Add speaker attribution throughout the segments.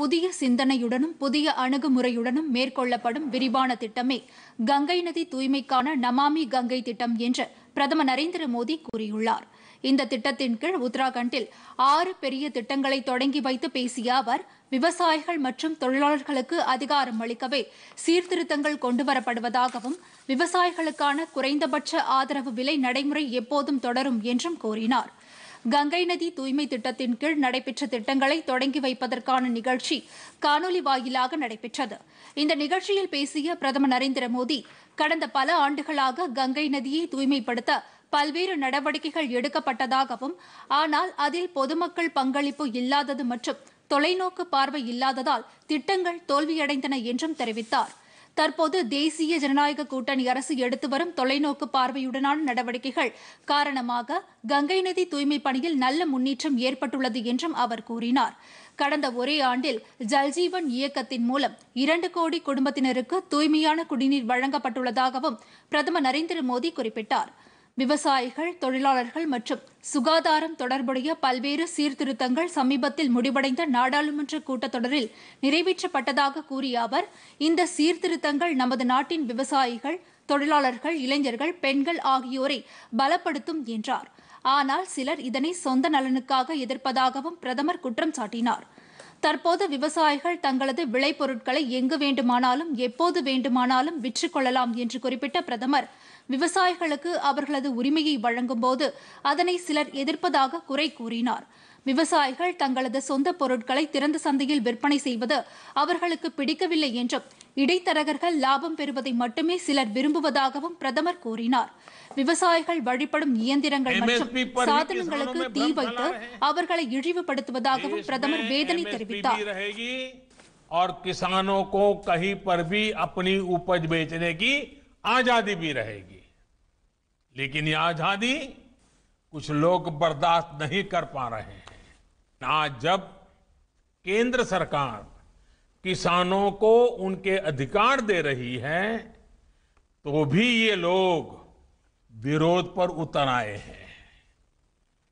Speaker 1: புதிய சிந்தனையுடனும் புதிய அணுகுமுறையுடனும் மேற்கொள்ளப்படும் விரிவான திட்டமே கங்கை நதி தூய்மைக்கான நமாமி கங்கை திட்டம் என்று பிரதமர் நரேந்திர மோடி கூறியுள்ளார் இந்த திட்டத்தின் கீழ் உத்தராகண்டில் ஆறு பெரிய திட்டங்களை தொடங்கி வைத்து பேசிய அவர் விவசாயிகள் மற்றும் தொழிலாளர்களுக்கு அதிகாரம் அளிக்கவே சீர்திருத்தங்கள் கொண்டுவரப்படுவதாகவும் விவசாயிகளுக்கான குறைந்தபட்ச ஆதரவு விலை நடைமுறை எப்போதும் தொடரும் என்றும் கூறினார் கங்கை நதி தூய்மை திட்டத்தின் கீழ் நடைபெற்ற திட்டங்களை தொடங்கி வைப்பதற்கான நிகழ்ச்சி காணொலி வாயிலாக நடைபெற்றது இந்த நிகழ்ச்சியில் பேசிய பிரதமர் நரேந்திர மோடி கடந்த பல ஆண்டுகளாக கங்கை நதியை தூய்மைப்படுத்த பல்வேறு நடவடிக்கைகள் எடுக்கப்பட்டதாகவும் ஆனால் அதில் பொதுமக்கள் பங்களிப்பு இல்லாதது மற்றும் தொலைநோக்கு பார்வை இல்லாததால் திட்டங்கள் தோல்வியடைந்தன என்றும் தெரிவித்தார் தற்போது தேசிய ஜனநாயக கூட்டணி அரசு எடுத்து வரும் தொலைநோக்கு பார்வையுடனான நடவடிக்கைகள் காரணமாக கங்கை நதி தூய்மை பணியில் நல்ல முன்னேற்றம் ஏற்பட்டுள்ளது என்றும் அவர் கூறினார் கடந்த ஒரே ஆண்டில் ஜல்ஜீவன் இயக்கத்தின் மூலம் இரண்டு கோடி குடும்பத்தினருக்கு தூய்மையான குடிநீர் வழங்கப்பட்டுள்ளதாகவும் பிரதமர் நரேந்திர மோடி குறிப்பிட்டார் விவசாயிகள் தொழிலாளர்கள் மற்றும் சுகாதாரம் தொடர்புடைய பல்வேறு சீர்திருத்தங்கள் சமீபத்தில் முடிவடைந்த நாடாளுமன்ற கூட்டத்தொடரில் நிறைவேற்றப்பட்டதாக கூறிய அவர் இந்த சீர்திருத்தங்கள் நமது நாட்டின் விவசாயிகள் தொழிலாளர்கள் இளைஞர்கள் பெண்கள் ஆகியோரை பலப்படுத்தும் என்றார் ஆனால் சிலர் இதனை சொந்த நலனுக்காக எதிர்ப்பதாகவும் பிரதமர் குற்றம் சாட்டினார் தற்போது விவசாயிகள் தங்களது விளைபொருட்களை எங்கு வேண்டுமானாலும் எப்போது வேண்டுமானாலும் விற்றுக்கொள்ளலாம் என்று குறிப்பிட்ட பிரதமர் விவசாயிகளுக்கு அவர்களது உரிமையை வழங்கும்போது அதனை சிலர் எதிர்ப்பதாக குறை கூறினார் விவசாயிகள் தங்களது சொந்த பொருட்களை திறந்த சந்தையில் விற்பனை செய்வது அவர்களுக்கு பிடிக்கவில்லை என்றும் இடைத்தரகர்கள் லாபம் பெறுவதை மட்டுமே சிலர் விரும்பುವதாகவும் பிரதமர் கூறினார். "விவசாயிகள் வழிப்படும் இயந்திரங்கள் மற்றும் சாதனங்களுக்கு தீவ いて அவர்களை இழிவுபடுத்துவதாகவும் பிரதமர் வேதனை தெரிவித்தார்.
Speaker 2: और किसानों को कहीं पर भी अपनी उपज बेचने की आजादी भी रहेगी। लेकिन यह आजादी कुछ लोग बर्दाश्त नहीं कर पा रहे हैं। ना जब केंद्र सरकार किसानों को उनके अधिकार दे रही है तो भी ये लोग विरोध पर उतर आए हैं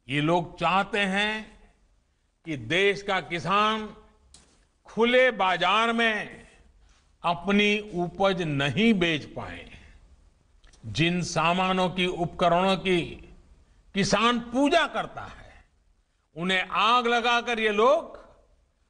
Speaker 2: ये लोग चाहते हैं कि देश का किसान खुले बाजार में अपनी उपज नहीं बेच पाए जिन सामानों की उपकरणों की किसान पूजा करता है उन्हें आग लगाकर ये लोग